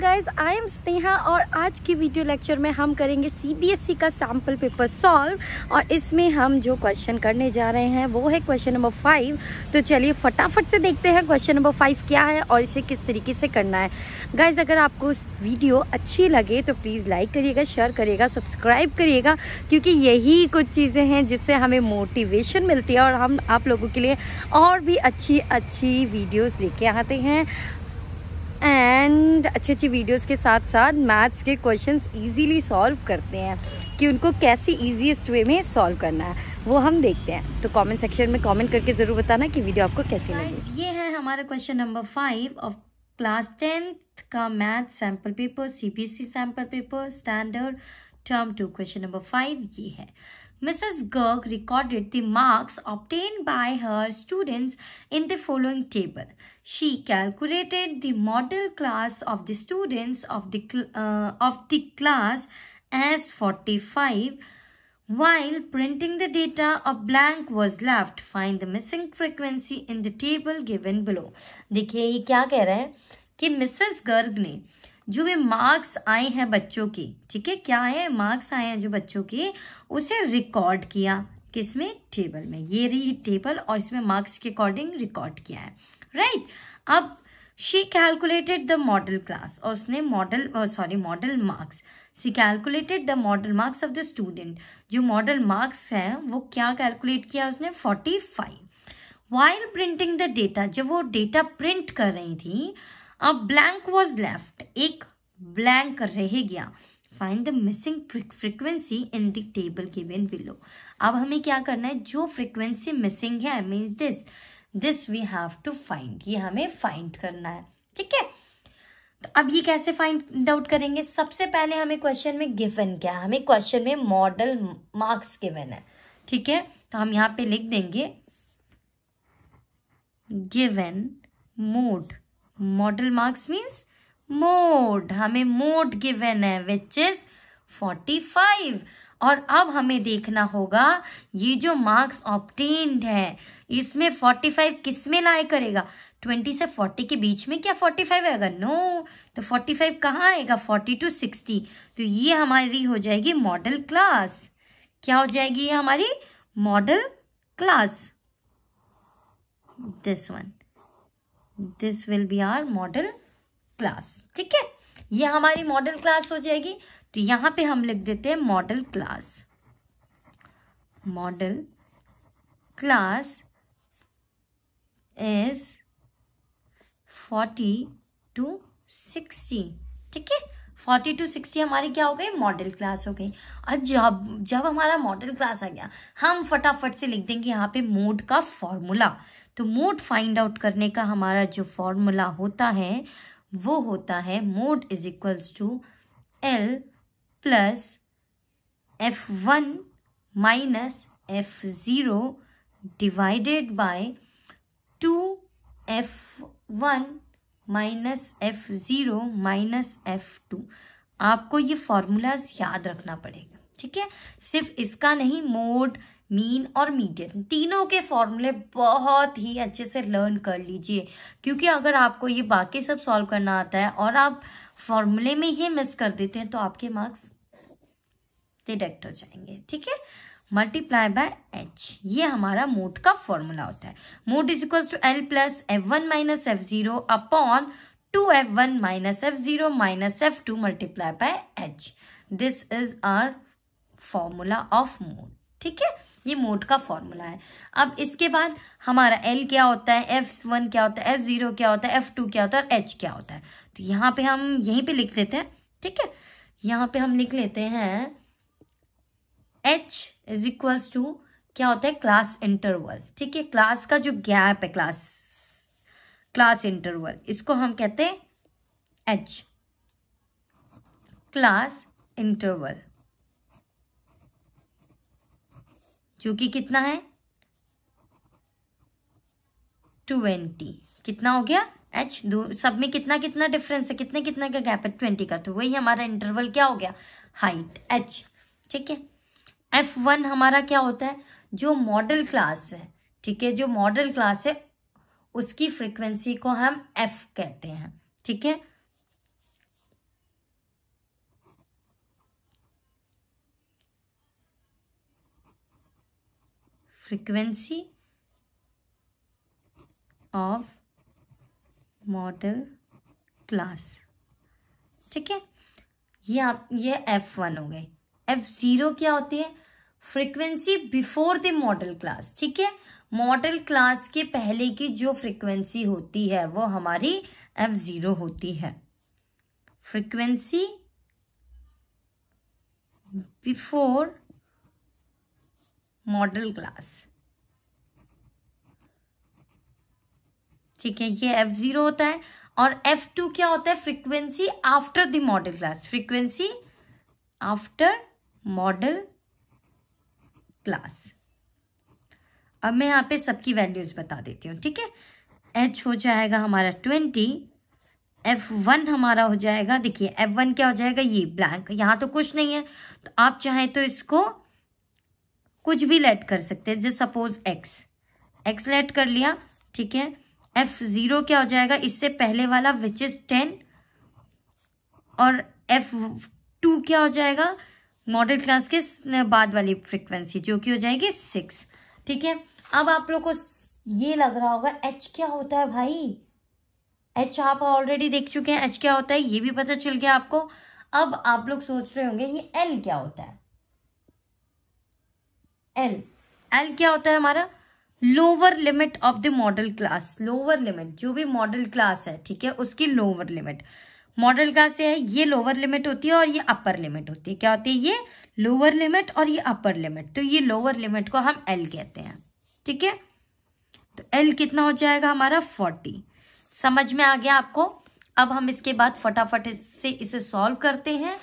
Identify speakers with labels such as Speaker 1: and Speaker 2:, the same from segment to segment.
Speaker 1: Guys I am Sneha और आज की वीडियो लेक्चर में हम करेंगे ई e का सैम्पल पेपर सॉल्व और इसमें हम जो क्वेश्चन करने जा रहे हैं वो है क्वेश्चन नंबर फाइव तो चलिए फटाफट से देखते हैं क्वेश्चन नंबर फाइव क्या है और इसे किस तरीके से करना है गाइज अगर आपको वीडियो अच्छी लगे तो प्लीज़ लाइक करिएगा शेयर करिएगा सब्सक्राइब करिएगा क्योंकि यही कुछ चीज़ें हैं जिससे हमें मोटिवेशन मिलती है और हम आप लोगों के लिए और भी अच्छी अच्छी वीडियोज़ लेके आते हैं एंड अच्छी अच्छी वीडियोस के साथ साथ मैथ्स के क्वेश्चंस इजीली सॉल्व करते हैं कि उनको कैसे इजीएस्ट वे में सॉल्व करना है वो हम देखते हैं तो कमेंट सेक्शन में कमेंट करके ज़रूर बताना कि वीडियो आपको कैसी लगी ये है हमारा question number five of class tenth का math sample paper C sample paper standard term two question number five ये है Mrs. Gerg recorded the marks obtained by her students in the following table. She calculated the model class of the students of the, uh, of the class as 45. While printing the data, a blank was left. Find the missing frequency in the table given below. देखिए ये क्या कह रहा है कि Mrs. Garg ने जो भी मार्क्स आए हैं बच्चों के ठीक है क्या हैं मार्क्स आए हैं जो बच्चों के उसे रिकॉर्ड किया किसमें टेबल में ये रही टेबल और इसमें मार्क्स के अकॉर्डिंग रिकॉर्ड किया है राइट right? अब she calculated the modal class और उसने modal sorry modal marks she calculated the modal marks of the student जो मॉडल मार्क्स हैं वो क्या कैलकुलेट किया उसने forty five while printing the data जब वो डेटा प्रिंट कर रही थी अब ब्लैंक वॉज लेफ्ट एक ब्लैंक रह गया find the missing frequency in the table given below अब हमें क्या करना है जो फ्रिक्वेंसी मिसिंग है means this this we have to find ये हमें फाइंड करना है ठीक है तो अब ये कैसे फाइंड आउट करेंगे सबसे पहले हमें क्वेश्चन में गिवन क्या है हमें क्वेश्चन में मॉडल मार्क्स गिवन है ठीक है तो हम यहाँ पे लिख देंगे given mode modal marks means mode हमें मोड गिवन है विच इज फोर्टी फाइव और अब हमें देखना होगा ये जो मार्क्स ऑप्टेन्ड है इसमें फोर्टी फाइव किस में लाए करेगा ट्वेंटी से फोर्टी के बीच में क्या फोर्टी फाइव आएगा नो तो फोर्टी फाइव कहाँ आएगा फोर्टी टू सिक्सटी तो ये हमारी हो जाएगी मॉडल क्लास क्या हो जाएगी ये हमारी modal class this one this will be our modal class ठीक है ये हमारी मॉडल क्लास हो जाएगी तो यहां पे हम लिख देते हैं modal class modal class is forty to sixty ठीक है फोर्टी टू सिक्सटी हमारी क्या हो गई मॉडल क्लास हो गई और जब जब हमारा मॉडल क्लास आ गया हम फटाफट से लिख देंगे यहाँ पे मोड का फॉर्मूला तो मोड फाइंड आउट करने का हमारा जो फॉर्मूला होता है वो होता है mode is equals to L plus f one minus f zero divided by two f one minus f zero minus f two आपको ये फॉर्मूलाज याद रखना पड़ेगा ठीक है सिर्फ इसका नहीं मोड मीन और मीडियन तीनों के फॉर्मूले बहुत ही अच्छे से लर्न कर लीजिए क्योंकि अगर आपको ये बाकी सब सॉल्व करना आता है और आप फॉर्मूले में ही मिस कर देते हैं तो आपके मार्क्स डिडक्ट हो जाएंगे ठीक है मल्टीप्लाई बाय एच ये हमारा मोट का फॉर्मूला होता है mode is equal to L plus f one minus f zero upon two f one minus f zero minus f two multiply by h this is our formula of mode ठीक है ये mode का formula है अब इसके बाद हमारा L क्या होता है एफ वन क्या होता है एफ जीरो क्या होता है एफ टू क्या होता है और एच क्या होता है तो यहाँ पे हम यहीं पे लिख लेते हैं ठीक है यहाँ पे हम लिख लेते हैं एच इज इक्वल्स टू क्या होता है क्लास इंटरवल ठीक है क्लास का जो गैप है क्लास क्लास इंटरवल इसको हम कहते हैं एच क्लास इंटरवल जो कि कितना है ट्वेंटी कितना हो गया एच दो सब में कितना कितना डिफरेंस है कितने कितना का गैप है ट्वेंटी का तो वही हमारा इंटरवल क्या हो गया हाइट एच ठीक है एफ वन हमारा क्या होता है जो मॉडल क्लास है ठीक है जो मॉडल क्लास है उसकी फ्रिक्वेंसी को हम एफ कहते हैं ठीक है frequency of model class ठीक है ये आप ये एफ वन हो गए एफ जीरो क्या होती है frequency before the modal class ठीक है मॉडल क्लास के पहले की जो फ्रीक्वेंसी होती है वो हमारी एफ जीरो होती है फ्रीक्वेंसी बिफोर मॉडल क्लास ठीक है ये एफ जीरो होता है और एफ टू क्या होता है frequency after the modal class frequency after modal class अब मैं यहां पे सबकी वैल्यूज बता देती हूं ठीक है एच हो जाएगा हमारा ट्वेंटी एफ वन हमारा हो जाएगा देखिए एफ वन क्या हो जाएगा ये ब्लैंक यहां तो कुछ नहीं है तो आप चाहें तो इसको कुछ भी लेट कर सकते हैं जैसे सपोज एक्स एक्स लेट कर लिया ठीक है एफ जीरो क्या हो जाएगा इससे पहले वाला विच इज टेन और एफ टू क्या हो जाएगा मॉडल क्लास के बाद वाली फ्रिक्वेंसी जो कि हो जाएगी सिक्स ठीक है अब आप लोग को ये लग रहा होगा एच क्या होता है भाई एच आप ऑलरेडी देख चुके हैं एच क्या होता है ये भी पता चल गया आपको अब आप लोग सोच रहे होंगे ये एल क्या होता है एल एल क्या होता है हमारा lower limit of the modal class lower limit जो भी मॉडल क्लास है ठीक है उसकी लोअर लिमिट मॉडल क्लास है ये लोअर लिमिट होती है और ये अपर लिमिट होती है क्या होती है ये लोअर लिमिट और ये अपर लिमिट तो ये लोअर लिमिट को हम एल कहते हैं ठीक है तो एल कितना हो जाएगा हमारा फोर्टी समझ में आ गया आपको अब हम इसके बाद फटाफट से इसे सॉल्व करते हैं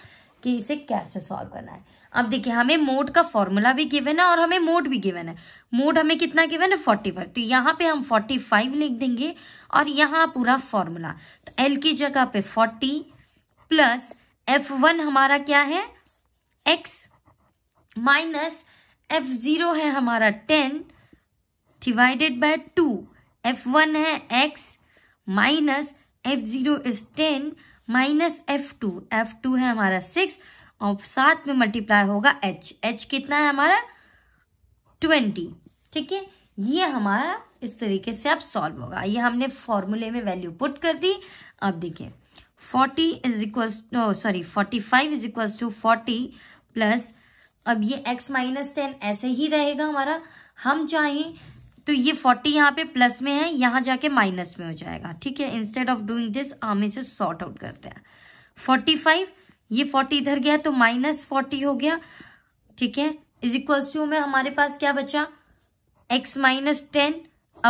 Speaker 1: कि इसे कैसे सॉल्व करना है अब देखिए हमें मोड का फॉर्मूला भी गिवन है और हमें मोड भी गिवन है मोड हमें कितना गिवन है फोर्टी फाइव तो यहाँ पे हम फोर्टी फाइव लिख देंगे और यहाँ पूरा फॉर्मूला तो एल की जगह पे फोर्टी प्लस एफ वन हमारा क्या है एक्स माइनस एफ जीरो है हमारा ten divided by two f one है x minus f zero is ten minus f two f two है हमारा सिक्स और साथ में मल्टीप्लाई होगा एच एच कितना है हमारा ट्वेंटी ठीक है ये हमारा इस तरीके से अब सॉल्व होगा ये हमने फॉर्मूले में वैल्यू पुट कर दी अब देखिए forty is equal sorry forty five is equal to forty plus अब ये x माइनस टेन ऐसे ही रहेगा हमारा हम चाहें तो ये फोर्टी यहाँ पे प्लस में है यहाँ जाके माइनस में हो जाएगा ठीक है इंस्टेड ऑफ डूइंग दिस हम इसे सॉर्ट आउट करते हैं फोर्टी फाइव ये फोर्टी इधर गया तो माइनस फोर्टी हो गया ठीक है इज इक्वल टू में हमारे पास क्या बचा x minus ten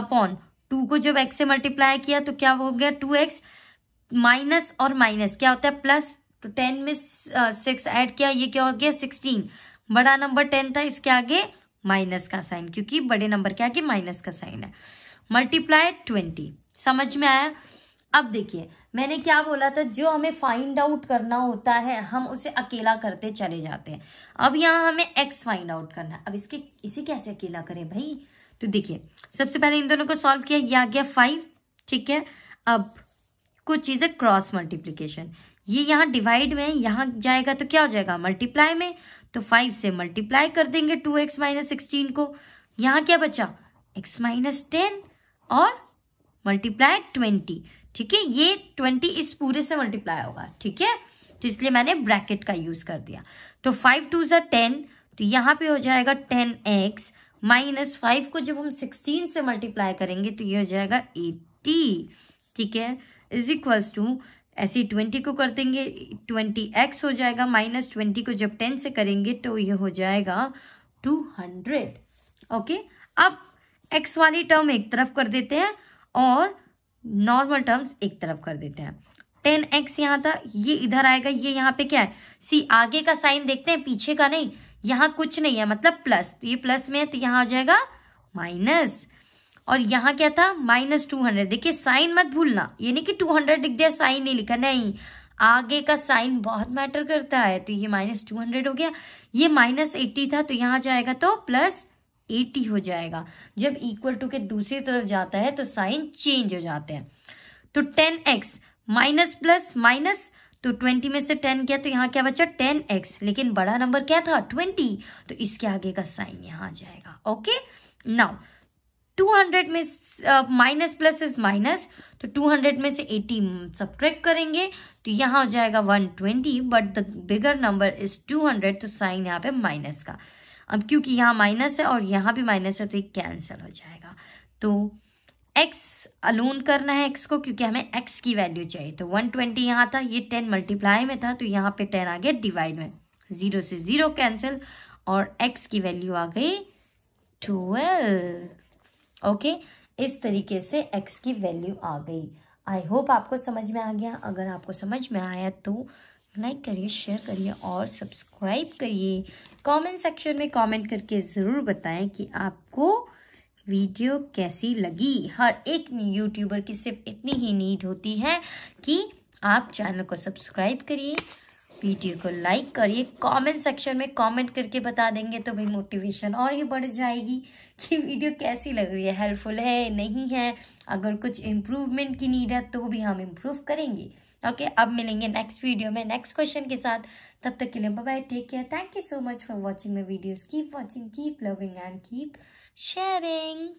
Speaker 1: upon two को जब एक्स से मल्टीप्लाई किया तो क्या हो गया टू एक्स माइनस और माइनस क्या होता है प्लस तो टेन में सिक्स uh, ऐड किया ये क्या हो गया सिक्सटीन बड़ा नंबर टेन था इसके आगे माइनस का साइन क्योंकि बड़े नंबर के आगे माइनस का साइन है मल्टीप्लाई ट्वेंटी समझ में आया अब देखिए मैंने क्या बोला था जो हमें फाइंड आउट करना होता है हम उसे अकेला करते चले जाते हैं अब यहाँ हमें एक्स फाइंड आउट करना है अब इसके इसे कैसे अकेला करें भाई तो देखिए सबसे पहले इन दोनों को सॉल्व किया ये आ गया फाइव ठीक है अब कुछ चीज़ें क्रॉस मल्टीप्लीकेशन ये यहाँ डिवाइड में यहाँ जाएगा तो क्या हो जाएगा मल्टीप्लाई में तो फाइव से मल्टीप्लाई कर देंगे टू एक्स माइनस सिक्सटीन को यहाँ क्या बचा एक्स माइनस टेन और मल्टीप्लाई ट्वेंटी ठीक है ये ट्वेंटी इस पूरे से मल्टीप्लाई होगा ठीक है तो इसलिए मैंने ब्रैकेट का यूज कर दिया तो फाइव टू ज़ा टेन तो यहाँ पे हो जाएगा टेन एक्स माइनस फाइव को जब हम सिक्सटीन से मल्टीप्लाई करेंगे तो ये हो जाएगा एट्टी ठीक है इज इक्वल्स टू ऐसे ही ट्वेंटी को कर देंगे ट्वेंटी एक्स हो जाएगा माइनस ट्वेंटी को जब टेन से करेंगे तो ये हो जाएगा टू हंड्रेड ओके अब एक्स वाली टर्म एक तरफ कर देते हैं और नॉर्मल टर्म्स एक तरफ कर देते हैं टेन एक्स यहाँ था ये इधर आएगा ये यहाँ पे क्या है सी आगे का साइन देखते हैं पीछे का नहीं यहाँ कुछ नहीं है मतलब प्लस तो ये प्लस में है तो यहाँ आ जाएगा माइनस और यहाँ क्या था माइनस टू हंड्रेड देखिए साइन मत भूलना ये नहीं कि टू हंड्रेड लिख दिया साइन नहीं लिखा नहीं आगे का साइन बहुत मैटर करता है तो ये माइनस टू हंड्रेड हो गया ये माइनस एट्टी था तो यहाँ जाएगा तो प्लस एटी हो जाएगा जब इक्वल टू के दूसरी तरफ जाता है तो साइन चेंज हो जाते हैं तो ten x minus plus minus तो ट्वेंटी में से टेन किया तो यहाँ क्या बचा टेन एक्स लेकिन बड़ा नंबर क्या था ट्वेंटी तो इसके आगे का साइन यहाँ आ जाएगा ओके नाउ 200 में माइनस प्लस इज माइनस तो 200 में से 80 सब्ट्रैक्ट करेंगे तो यहाँ हो जाएगा 120 but the bigger number is 200 तो साइन यहाँ पे माइनस का अब क्योंकि यहाँ माइनस है और यहाँ भी माइनस है तो ये कैंसिल हो जाएगा तो एक्स अलोन करना है एक्स को क्योंकि हमें एक्स की वैल्यू चाहिए तो 120 ट्वेंटी यहाँ था ये 10 मल्टीप्लाई में था तो यहाँ पे 10 आ गया डिवाइड में ज़ीरो से ज़ीरो कैंसिल और एक्स की वैल्यू आ गई ट्वेल्व ओके इस तरीके से एक्स की वैल्यू आ गई आई होप आपको समझ में आ गया अगर आपको समझ में आया तो लाइक करिए शेयर करिए और सब्सक्राइब करिए कमेंट सेक्शन में कमेंट करके ज़रूर बताएं कि आपको वीडियो कैसी लगी हर एक यूट्यूबर की सिर्फ इतनी ही नीड होती है कि आप चैनल को सब्सक्राइब करिए वीडियो को लाइक करिए कमेंट सेक्शन में कमेंट करके बता देंगे तो भाई मोटिवेशन और ही बढ़ जाएगी कि वीडियो कैसी लग रही है हेल्पफुल है नहीं है अगर कुछ इम्प्रूवमेंट की नीड है तो भी हम इम्प्रूव करेंगे ओके okay, अब मिलेंगे नेक्स्ट वीडियो में नेक्स्ट क्वेश्चन के साथ तब तक के लिए bye take care thank you so much for watching my videos keep watching keep loving and keep sharing